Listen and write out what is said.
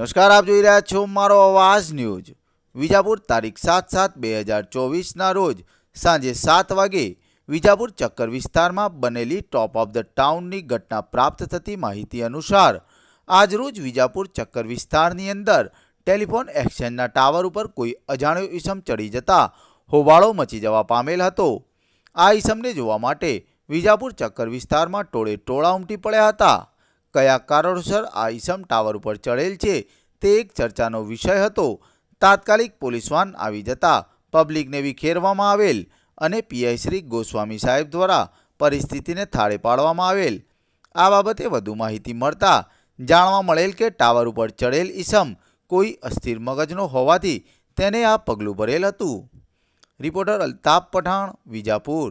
नमस्कार आप જોઈ રહ્યા છો મારો आवाज ન્યૂઝ વિજાપુર તારીખ 7/7/2024 ના રોજ સાંજે 7 વાગે વિજાપુર ચક્કર વિસ્તારમાં બનેલી ટોપ ઓફ ધ Town ની ઘટના પ્રાપ્ત થતી માહિતી અનુસાર આજ રોજ વિજાપુર ચક્કર વિસ્તારની અંદર ટેલિફોન એક્સચેન્જ ના ટાવર ઉપર કોઈ અજાણ્યો ઈસમ ચડી જતા હોવાળો મચી જવા પામેલ હતો આ ઈસમને જોવા માટે વિજાપુર ચક્કર વિસ્તારમાં ટોડે ટોળા ઉમટી પડ્યા હતા કયા કારણોસર આ ઈસમ ટાવર ઉપર ચડેલ છે તે એક ચર્ચાનો વિષય હતો તાત્કાલિક પોલીસવાન આવી જતા પબ્લિકને વિખેરવામાં આવેલ અને પીઆઈ શ્રી ગોસ્વામી સાહેબ દ્વારા પરિસ્થિતિને થાળે પાડવામાં આવેલ આ બાબતે વધુ માહિતી મળતા જાણવા મળેલ કે ટાવર ઉપર ચડેલ ઈસમ કોઈ અસ્થિર મગજનો હોવાથી તેને આ પગલું ભરેલ હતું રિપોર્ટર અલ્તાફ પઠાણ વિજાપુર